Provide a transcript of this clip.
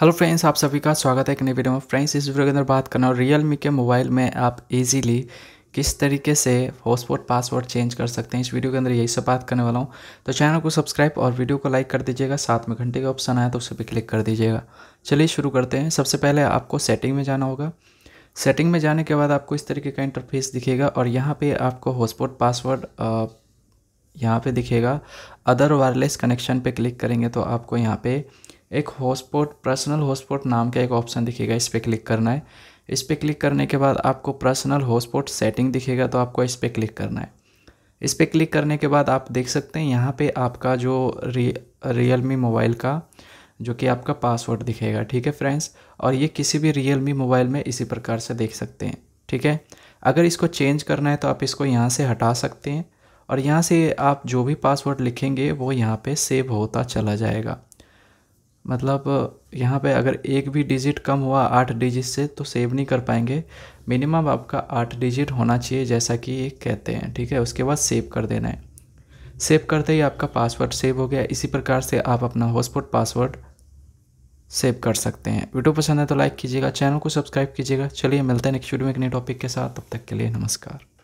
hello friends आप सभी का स्वागत है एक नई वीडियो में फ्रेंड्स इस वीडियो के अंदर बात करना रियल मी के मोबाइल में आप इजीली किस तरीके से हॉटस्पॉट पासवर्ड चेंज कर सकते हैं इस वीडियो के अंदर यही सब बात करने वाला हूँ तो चैनल को सब्सक्राइब और वीडियो को लाइक कर दीजिएगा साथ में घंटे का ऑप्शन आया तो उसे भी क्लिक कर दीजिएगा चलिए शुरू करते हैं सबसे पहले आपको सेटिंग में जाना होगा सेटिंग में जाने के बाद आपको इस तरीके का इंटरफेस दिखेगा और यहाँ पर आपको हॉटस्पॉट पासवर्ड यहाँ पर दिखेगा अदर वायरलेस कनेक्शन पर क्लिक करेंगे तो आपको यहाँ पर एक हॉटस्पॉट पर्सनल हॉटस्पॉट नाम का एक ऑप्शन दिखेगा इस पर क्लिक करना है इस पर क्लिक करने के बाद आपको पर्सनल हॉटस्पॉट सेटिंग दिखेगा तो आपको इस पर क्लिक करना है इस पर क्लिक करने के बाद आप देख सकते हैं यहाँ पे आपका जो रि रियल मी मोबाइल का जो कि आपका पासवर्ड दिखेगा ठीक है फ्रेंड्स और ये किसी भी रियल मी मोबाइल में इसी प्रकार से देख सकते हैं ठीक है अगर इसको चेंज करना है तो आप इसको यहाँ से हटा सकते हैं और यहाँ से आप जो भी पासवर्ड लिखेंगे वो यहाँ पे सेव होता चला जाएगा मतलब यहाँ पे अगर एक भी डिजिट कम हुआ आठ डिजिट से तो सेव नहीं कर पाएंगे मिनिमम आपका आठ डिजिट होना चाहिए जैसा कि ये कहते हैं ठीक है उसके बाद सेव कर देना है सेव करते ही आपका पासवर्ड सेव हो गया इसी प्रकार से आप अपना हॉटस्पॉट पासवर्ड सेव कर सकते हैं वीडियो पसंद है तो लाइक कीजिएगा चैनल को सब्सक्राइब कीजिएगा चलिए मिलते हैं नेक्स्ट वीडियो में एक नए टॉपिक के साथ तब तक के लिए नमस्कार